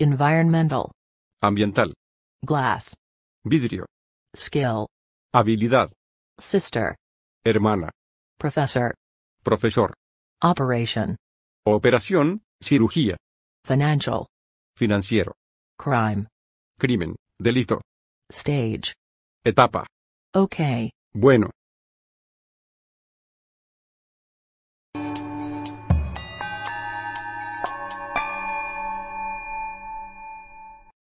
Environmental. Ambiental. Glass. Vidrio. Skill. Habilidad. Sister. Hermana. Professor. Profesor. Operation. Operación, cirugía. Financial. Financiero. Crime. Crimen, delito. Stage. Etapa. Ok. Bueno.